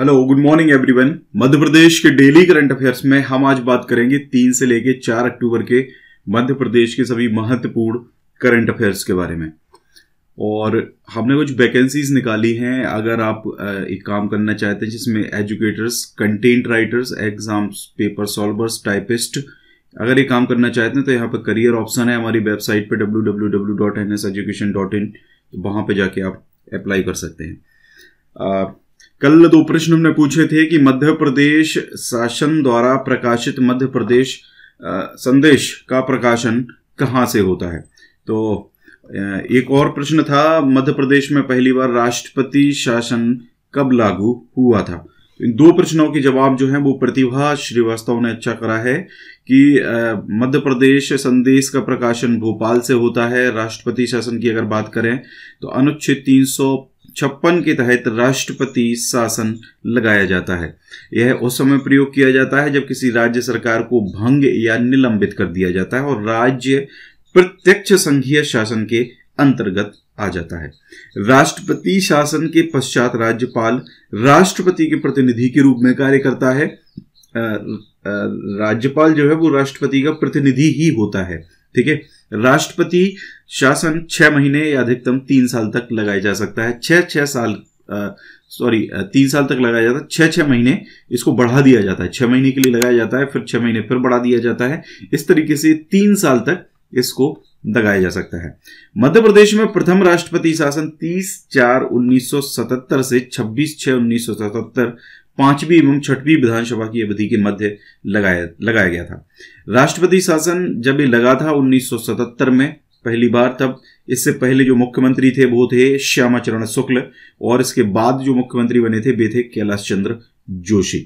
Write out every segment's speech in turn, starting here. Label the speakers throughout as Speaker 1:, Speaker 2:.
Speaker 1: hello good morning everyone Madhya Pradesh के daily current affairs में हम आज बात करेंगे तीन से लेकर चार अक्टूबर के मध्य प्रदेश के सभी महत्वपूर्ण करंट अफेयर्स के बारे में और हमने कुछ वैकेंसीज निकाली हैं अगर आप एक काम करना चाहते हैं जिसमें educators content writers exams paper solvers typist अगर ये काम करना चाहते हैं तो यहाँ पर करियर ऑप्शन है हमारी वेबसाइट पर डब्ल्यू तो वहाँ पर जाके आप अप्लाई कर सकते हैं कल दो तो प्रश्न हमने पूछे थे कि मध्य प्रदेश शासन द्वारा प्रकाशित मध्य प्रदेश संदेश का प्रकाशन कहाँ से होता है तो एक और प्रश्न था मध्य प्रदेश में पहली बार राष्ट्रपति शासन कब लागू हुआ था इन दो प्रश्नों के जवाब जो है वो प्रतिभा श्रीवास्तव ने अच्छा करा है कि मध्य प्रदेश संदेश का प्रकाशन भोपाल से होता है राष्ट्रपति शासन की अगर बात करें तो अनुच्छेद तीन छप्पन के तहत राष्ट्रपति शासन लगाया जाता है यह उस समय प्रयोग किया जाता है जब किसी राज्य सरकार को भंग या निलंबित कर दिया जाता है और राज्य प्रत्यक्ष संघीय शासन के अंतर्गत आ जाता है राष्ट्रपति शासन के पश्चात राज्यपाल राष्ट्रपति के प्रतिनिधि के रूप में कार्य करता है राज्यपाल जो है वो राष्ट्रपति का प्रतिनिधि ही होता है ठीक है राष्ट्रपति शासन छह महीने या अधिकतम तीन साल तक लगाया जा सकता है छह छह साल सॉरी तीन साल तक लगाया जाता है छह छह महीने इसको बढ़ा दिया जाता है छह महीने के लिए लगाया जाता है फिर छह महीने फिर बढ़ा दिया जाता है इस तरीके से तीन साल तक इसको लगाया जा सकता है मध्य प्रदेश में प्रथम राष्ट्रपति शासन 30 चार 1977 से 26 छह 1977 पांचवी एवं छठवी विधानसभा की अवधि के मध्य लगाया लगाया गया था राष्ट्रपति शासन जब ये लगा था 1977 में पहली बार तब इससे पहले जो मुख्यमंत्री थे वो थे श्यामा चरण शुक्ल और इसके बाद जो मुख्यमंत्री बने थे वे थे कैलाश चंद्र जोशी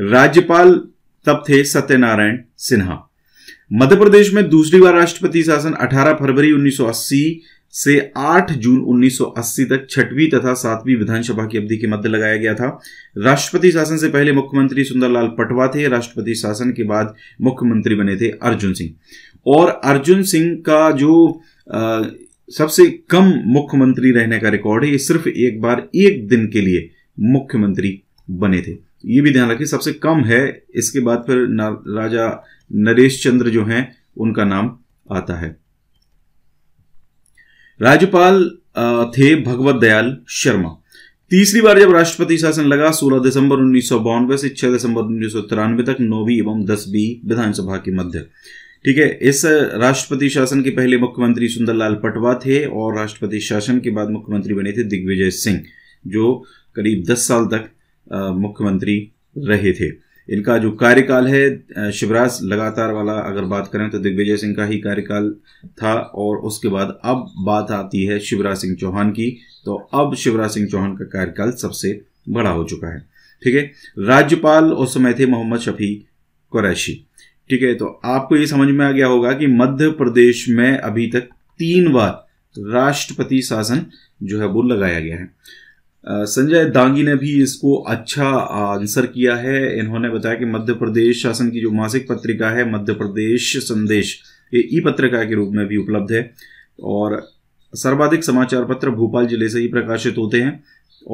Speaker 1: राज्यपाल तब थे सत्यनारायण सिन्हा मध्य प्रदेश में दूसरी बार राष्ट्रपति शासन 18 फरवरी 1980 से 8 जून 1980 तक छठवीं तथा सातवीं विधानसभा की अवधि के मध्य लगाया गया था राष्ट्रपति शासन से पहले मुख्यमंत्री सुंदरलाल पटवा थे राष्ट्रपति शासन के बाद मुख्यमंत्री बने थे अर्जुन सिंह और अर्जुन सिंह का जो आ, सबसे कम मुख्यमंत्री रहने का रिकॉर्ड है ये सिर्फ एक बार एक दिन के लिए मुख्यमंत्री बने थे ये भी ध्यान रखिए सबसे कम है इसके बाद फिर राजा नरेश चंद्र जो हैं उनका नाम आता है राज्यपाल थे भगवत दयाल शर्मा तीसरी बार जब राष्ट्रपति शासन लगा 16 दिसंबर उन्नीस से 6 दिसंबर उन्नीस तक नौवीं एवं दसवीं विधानसभा के मध्य ठीक है इस राष्ट्रपति शासन के पहले मुख्यमंत्री सुंदरलाल पटवा थे और राष्ट्रपति शासन के बाद मुख्यमंत्री बने थे दिग्विजय सिंह जो करीब दस साल तक मुख्यमंत्री रहे थे इनका जो कार्यकाल है शिवराज लगातार वाला अगर बात करें तो दिग्विजय सिंह का ही कार्यकाल था और उसके बाद अब बात आती है शिवराज सिंह चौहान की तो अब शिवराज सिंह चौहान का कार्यकाल सबसे बड़ा हो चुका है ठीक है राज्यपाल उस समय थे मोहम्मद शफी कुरैशी ठीक है तो आपको ये समझ में आ गया होगा कि मध्य प्रदेश में अभी तक तीन बार राष्ट्रपति शासन जो है वो लगाया गया है संजय दांगी ने भी इसको अच्छा आंसर किया है इन्होंने बताया कि मध्य प्रदेश शासन की जो मासिक पत्रिका है मध्य प्रदेश संदेश ये ई पत्रिका के रूप में भी उपलब्ध है और सर्वाधिक समाचार पत्र भोपाल जिले से ही प्रकाशित होते हैं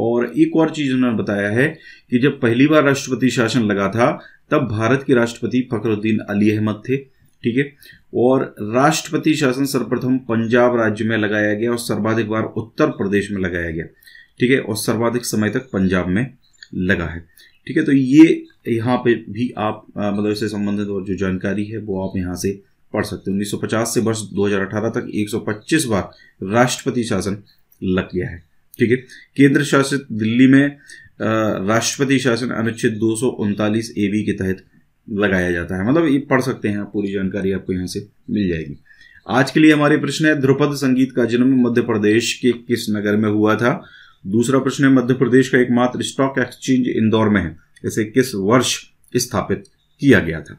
Speaker 1: और एक और चीज उन्होंने बताया है कि जब पहली बार राष्ट्रपति शासन लगा था तब भारत के राष्ट्रपति फखरुद्दीन अली अहमद थे ठीक है और राष्ट्रपति शासन सर्वप्रथम पंजाब राज्य में लगाया गया और सर्वाधिक बार उत्तर प्रदेश में लगाया गया ठीक है और सर्वाधिक समय तक पंजाब में लगा है ठीक है तो ये यहाँ पे भी आप मतलब इससे संबंधित और जो जानकारी है वो आप यहाँ से पढ़ सकते हैं 1950 से वर्ष 2018 तक 125 बार राष्ट्रपति शासन लग गया है ठीक है केंद्र शासित दिल्ली में राष्ट्रपति शासन अनुच्छेद दो सौ एवी के तहत लगाया जाता है मतलब ये पढ़ सकते हैं पूरी जानकारी आपको यहाँ से मिल जाएगी आज के लिए हमारे प्रश्न है ध्रुपद संगीत का जन्म मध्य प्रदेश के किस नगर में हुआ था दूसरा प्रश्न है मध्य प्रदेश का एकमात्र स्टॉक एक्सचेंज इंदौर में है इसे किस वर्ष स्थापित किया गया था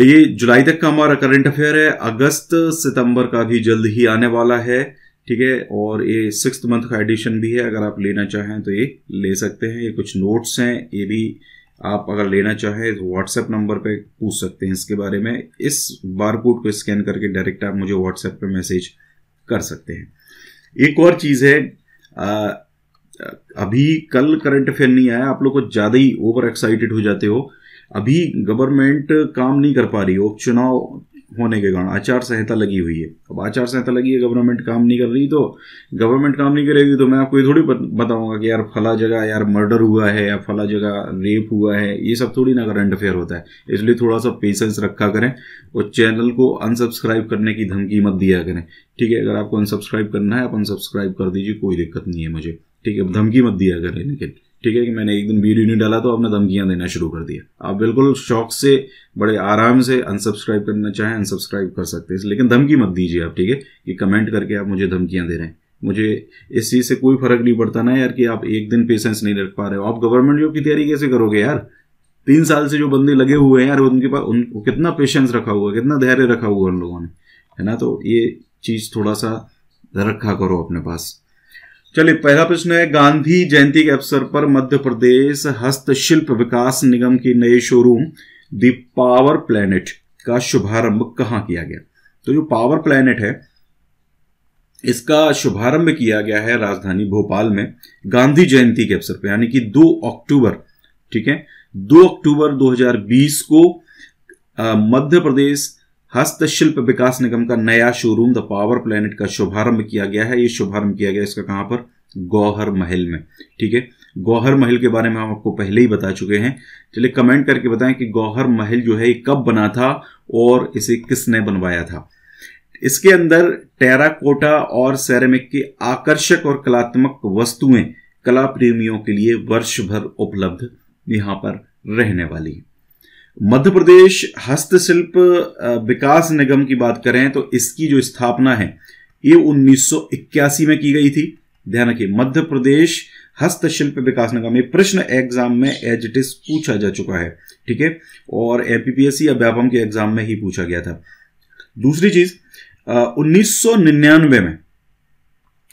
Speaker 1: ये जुलाई तक का हमारा करंट अफेयर है अगस्त सितंबर का भी जल्द ही आने वाला है ठीक है और ये सिक्स मंथ का एडिशन भी है अगर आप लेना चाहें तो ये ले सकते हैं ये कुछ नोट्स हैं ये भी आप अगर लेना चाहें तो व्हाट्सएप नंबर पे पूछ सकते हैं इसके बारे में इस बार कोड को स्कैन करके डायरेक्ट आप मुझे व्हाट्सएप पे मैसेज कर सकते हैं एक और चीज़ है आ, अभी कल करंट अफेयर नहीं आया आप लोग को ज़्यादा ही ओवर एक्साइटेड हो जाते हो अभी गवर्नमेंट काम नहीं कर पा रही हो चुनाव होने के कारण आचार संहिता लगी हुई है अब आचार संहिता लगी है गवर्नमेंट काम नहीं कर रही तो गवर्नमेंट काम नहीं करेगी तो मैं आपको ये थोड़ी बताऊंगा कि यार फला जगह यार मर्डर हुआ है या फला जगह रेप हुआ है ये सब थोड़ी ना करंट अफेयर होता है इसलिए थोड़ा सा पेशेंस रखा करें और चैनल को अनसब्सक्राइब करने की धमकी मत दिया करें ठीक है अगर आपको अनसब्सक्राइब करना है आप अनसब्सक्राइब कर दीजिए कोई दिक्कत नहीं है मुझे ठीक है धमकी मत दिया करें लेकिन ठीक है कि मैंने एक दिन वीडियो नहीं डाला तो आपने धमकियां देना शुरू कर दिया आप बिल्कुल शौक से बड़े आराम से अनसब्सक्राइब करना चाहें अनसब्सक्राइब कर सकते हैं लेकिन धमकी मत दीजिए आप ठीक है कि कमेंट करके आप मुझे धमकियां दे रहे हैं मुझे इस चीज़ से कोई फर्क नहीं पड़ता ना यार कि आप एक दिन पेशेंस नहीं रख पा रहे हो आप गवर्नमेंट जॉब की तैयारी कैसे करोगे यार तीन साल से जो बंदे लगे हुए हैं यार उनके पास उनको कितना पेशेंस रखा हुआ है कितना धैर्य रखा हुआ उन लोगों ने है ना तो ये चीज़ थोड़ा सा रखा करो अपने पास चलिए पहला प्रश्न है गांधी जयंती के अवसर पर मध्य प्रदेश हस्तशिल्प विकास निगम की नए शोरूम दी पावर प्लेनेट का शुभारंभ कहा किया गया तो जो पावर प्लेनेट है इसका शुभारंभ किया गया है राजधानी भोपाल में गांधी जयंती के अवसर पर यानी कि 2 अक्टूबर ठीक है 2 अक्टूबर 2020 को मध्य प्रदेश हस्तशिल्प विकास निगम का नया शोरूम द पावर प्लेनेट का शुभारंभ किया गया है ये शुभारंभ किया गया इसका कहां पर गौहर महल में ठीक है गौहर महल के बारे में हम आपको पहले ही बता चुके हैं चलिए कमेंट करके बताएं कि गौहर महल जो है ये कब बना था और इसे किसने बनवाया था इसके अंदर टेराकोटा और सेरेमिक की आकर्षक और कलात्मक वस्तुएं कला प्रेमियों के लिए वर्ष भर उपलब्ध यहां पर रहने वाली है मध्य प्रदेश हस्तशिल्प विकास निगम की बात करें तो इसकी जो स्थापना है ये 1981 में की गई थी ध्यान रखिए मध्य प्रदेश हस्तशिल्प विकास निगम ये प्रश्न एग्जाम में एज इट इज पूछा जा चुका है ठीक है और एमपीपीएससी या व्यापम के एग्जाम में ही पूछा गया था दूसरी चीज उन्नीस में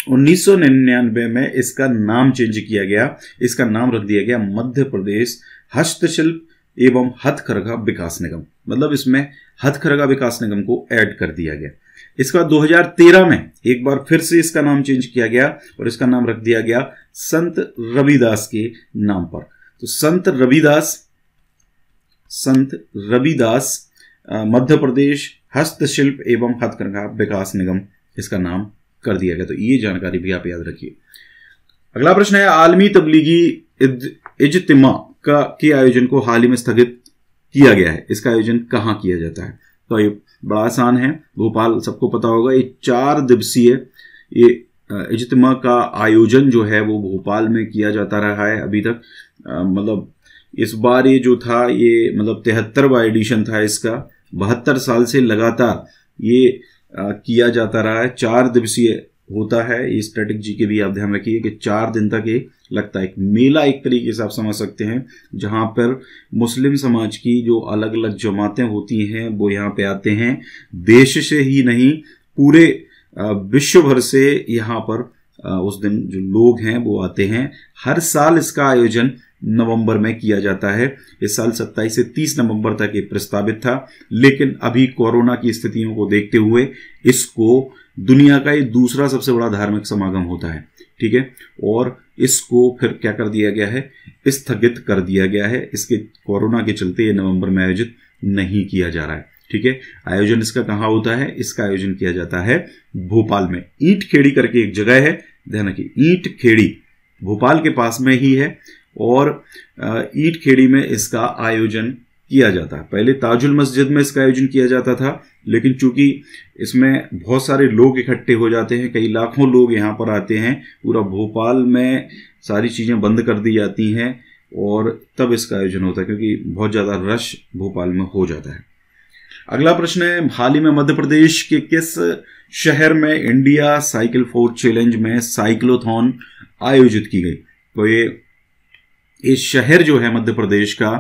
Speaker 1: 1999 में इसका नाम चेंज किया गया इसका नाम रख दिया गया मध्य प्रदेश हस्तशिल्प एवं हथकरघा विकास निगम मतलब इसमें हथकरघा विकास निगम को ऐड कर दिया गया इसका 2013 में एक बार फिर से इसका नाम चेंज किया गया और इसका नाम रख दिया गया संत रविदास के नाम पर तो संत रविदास संत रविदास मध्य प्रदेश हस्तशिल्प एवं हथकरघा विकास निगम इसका नाम कर दिया गया तो ये जानकारी भी आप याद रखिए अगला प्रश्न है आलमी तबलीगी इज्तिमा का के आयोजन को हाल ही में स्थगित किया गया है इसका आयोजन कहाँ किया जाता है तो ये बड़ा आसान है भोपाल सबको पता होगा ये चार दिवसीय ये इजतमा का आयोजन जो है वो भोपाल में किया जाता रहा है अभी तक मतलब इस बार ये जो था ये मतलब तिहत्तरवा एडिशन था इसका बहत्तर साल से लगातार ये आ, किया जाता रहा है चार दिवसीय होता है ये स्टैटिक जी के भी आप ध्यान रखिए कि चार दिन तक ये लगता है एक मेला एक तरीके से आप समझ सकते हैं जहाँ पर मुस्लिम समाज की जो अलग अलग जमातें होती हैं वो यहाँ पे आते हैं देश से ही नहीं पूरे विश्व भर से यहाँ पर उस दिन जो लोग हैं वो आते हैं हर साल इसका आयोजन नवंबर में किया जाता है इस साल 27 से 30 नवंबर तक ये प्रस्तावित था लेकिन अभी कोरोना की स्थितियों को देखते हुए इसको दुनिया का ये दूसरा सबसे बड़ा धार्मिक समागम होता है ठीक है और इसको फिर क्या कर दिया गया है स्थगित कर दिया गया है इसके कोरोना के चलते ये नवंबर में आयोजित नहीं किया जा रहा है ठीक है आयोजन इसका कहाँ होता है इसका आयोजन किया जाता है भोपाल में ईट खेड़ी करके एक जगह है ध्यान रखिए ईट खेड़ी भोपाल के पास में ही है और ईट खेड़ी में इसका आयोजन किया जाता है पहले ताजुल मस्जिद में इसका आयोजन किया जाता था लेकिन चूंकि इसमें बहुत सारे लोग इकट्ठे हो जाते हैं कई लाखों लोग यहाँ पर आते हैं पूरा भोपाल में सारी चीज़ें बंद कर दी जाती हैं और तब इसका आयोजन होता है क्योंकि बहुत ज़्यादा रश भोपाल में हो जाता है अगला प्रश्न है हाल ही में मध्य प्रदेश के किस शहर में इंडिया साइकिल फोर चैलेंज में साइक्लोथॉन आयोजित की गई तो ये ये शहर जो है मध्य प्रदेश का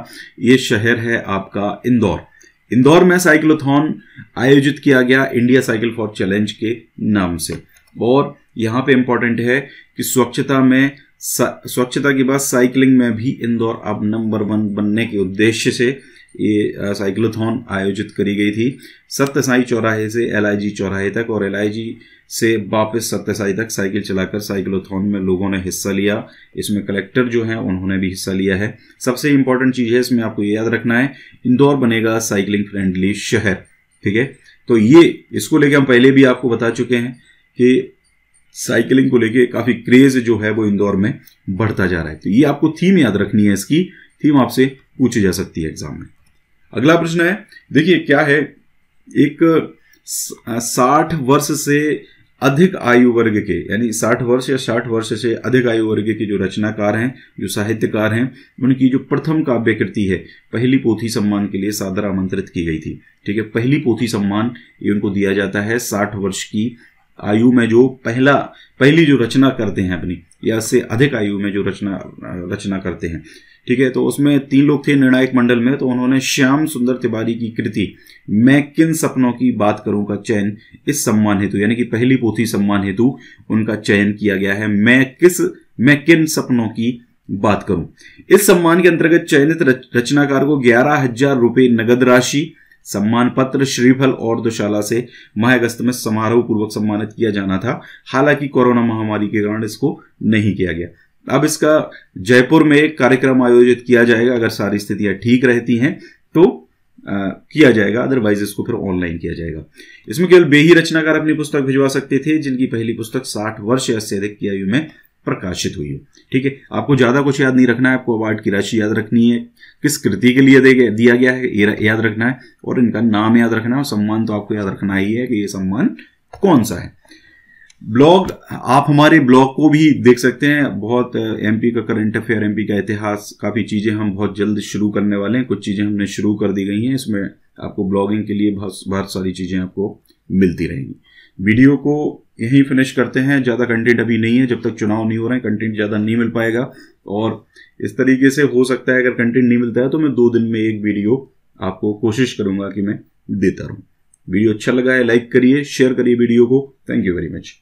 Speaker 1: ये शहर है आपका इंदौर इंदौर में साइक्लोथॉन आयोजित किया गया इंडिया साइकिल फॉर चैलेंज के नाम से और यहाँ पे इंपॉर्टेंट है कि स्वच्छता में स्वच्छता के बाद साइकिलिंग में भी इंदौर अब नंबर वन बनने के उद्देश्य से ये साइक्लोथॉन आयोजित करी गई थी सत्य साई चौराहे से एल चौराहे तक और एल से वापस सत्यसाई तक साइकिल चलाकर साइकिलोथॉन में लोगों ने हिस्सा लिया इसमें कलेक्टर जो हैं उन्होंने भी हिस्सा लिया है सबसे इंपॉर्टेंट चीज़ है इसमें आपको ये याद रखना है इंदौर बनेगा साइकिलिंग फ्रेंडली शहर ठीक है तो ये इसको लेके हम पहले भी आपको बता चुके हैं कि साइकिलिंग को लेके काफ़ी क्रेज जो है वो इंदौर में बढ़ता जा रहा है तो ये आपको थीम याद रखनी है इसकी थीम आपसे पूछी जा सकती है एग्जाम में अगला प्रश्न है देखिए क्या है एक साठ वर्ष से अधिक आयु वर्ग के यानी 60 वर्ष या 60 वर्ष से अधिक आयु वर्ग के जो रचनाकार हैं जो साहित्यकार हैं उनकी जो प्रथम काव्य कृति है पहली पोथी सम्मान के लिए सादर आमंत्रित की गई थी ठीक है पहली पोथी सम्मान ये उनको दिया जाता है साठ वर्ष की आयु में जो पहला पहली जो रचना करते हैं अपनी या से अधिक आयु में जो रचना रचना करते हैं ठीक है तो उसमें तीन लोग थे निर्णायक मंडल में तो उन्होंने श्याम सुंदर तिवारी की कृति मैं किन सपनों की बात करूं का चयन इस सम्मान हेतु यानी कि पहली पोथी सम्मान हेतु उनका चयन किया गया है मैं किस मैं किन सपनों की बात करूं इस सम्मान के अंतर्गत चयनित रचनाकार को ग्यारह हजार रुपये नगद राशि सम्मान पत्र श्रीफल और दुशाला से माह अगस्त में समारोह पूर्वक सम्मानित किया जाना था हालांकि कोरोना महामारी के कारण इसको नहीं किया गया अब इसका जयपुर में एक कार्यक्रम आयोजित किया जाएगा अगर सारी स्थितियां ठीक रहती हैं तो आ, किया जाएगा अदरवाइज इसको फिर ऑनलाइन किया जाएगा इसमें केवल बेही रचनाकार अपनी पुस्तक भिजवा सकते थे जिनकी पहली पुस्तक साठ वर्ष या से अधिक की आयु में प्रकाशित हुई हो ठीक है आपको ज्यादा कुछ याद नहीं रखना है आपको अवार्ड की राशि याद रखनी है किस कृति के लिए दे दिया गया है याद रखना है और इनका नाम याद रखना है और सम्मान तो आपको याद रखना ही है कि ये सम्मान कौन सा है ब्लॉग आप हमारे ब्लॉग को भी देख सकते हैं बहुत एमपी का करंट अफेयर एमपी का इतिहास काफ़ी चीज़ें हम बहुत जल्द शुरू करने वाले हैं कुछ चीज़ें हमने शुरू कर दी गई हैं इसमें आपको ब्लॉगिंग के लिए बहुत बहुत सारी चीज़ें आपको मिलती रहेंगी वीडियो को यहीं फिनिश करते हैं ज़्यादा कंटेंट अभी नहीं है जब तक चुनाव नहीं हो रहे हैं कंटेंट ज़्यादा नहीं मिल पाएगा और इस तरीके से हो सकता है अगर कंटेंट नहीं मिलता है तो मैं दो दिन में एक वीडियो आपको कोशिश करूंगा कि मैं देता रहूं वीडियो अच्छा लगा है लाइक करिए शेयर करिए वीडियो को थैंक यू वेरी मच